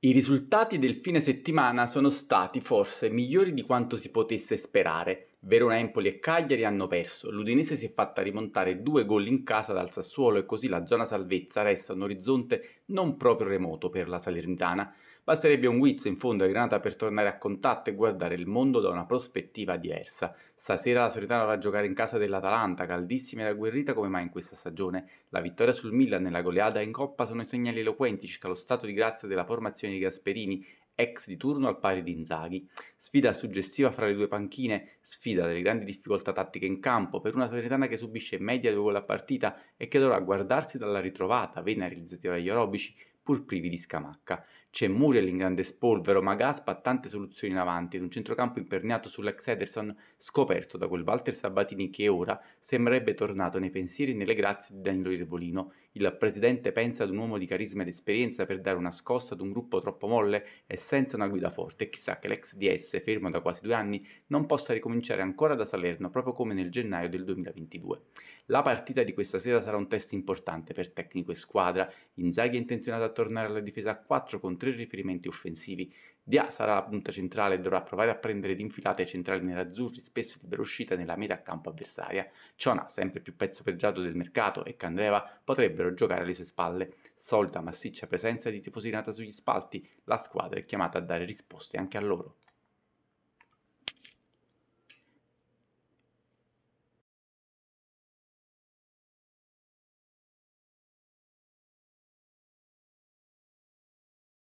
I risultati del fine settimana sono stati forse migliori di quanto si potesse sperare, Verona, Empoli e Cagliari hanno perso, l'Udinese si è fatta rimontare due gol in casa dal Sassuolo e così la zona salvezza resta un orizzonte non proprio remoto per la Salernitana. Basterebbe un guizzo in fondo ai Granata per tornare a contatto e guardare il mondo da una prospettiva diversa. Stasera la Salernitana va a giocare in casa dell'Atalanta, caldissima e agguerrita come mai in questa stagione. La vittoria sul Milan nella la goleada in Coppa sono i segnali eloquenti circa lo stato di grazia della formazione di Gasperini ex di turno al pari di Inzaghi. Sfida suggestiva fra le due panchine, sfida delle grandi difficoltà tattiche in campo per una Salernitana che subisce media due gol a partita e che dovrà guardarsi dalla ritrovata vena realizzativa degli Orobici pur privi di scamacca. C'è Muriel in grande spolvero, ma Gaspa ha tante soluzioni in avanti, ed un centrocampo imperniato sull'ex Ederson scoperto da quel Walter Sabatini che ora sembrerebbe tornato nei pensieri e nelle grazie di Danilo Irvolino. Il presidente pensa ad un uomo di carisma ed esperienza per dare una scossa ad un gruppo troppo molle e senza una guida forte e chissà che l'ex DS, fermo da quasi due anni, non possa ricominciare ancora da Salerno proprio come nel gennaio del 2022. La partita di questa sera sarà un test importante per tecnico e squadra, Inzaghi è intenzionato a tornare alla difesa a 4 con 3 riferimenti offensivi. Dia sarà la punta centrale e dovrà provare a prendere d'infilata i centrali nerazzurri, spesso libera uscita nella metà campo avversaria. Ciona, sempre più pezzo pregiato del mercato, e Candreva potrebbero giocare alle sue spalle. Solita massiccia presenza di tifosinata sugli spalti, la squadra è chiamata a dare risposte anche a loro.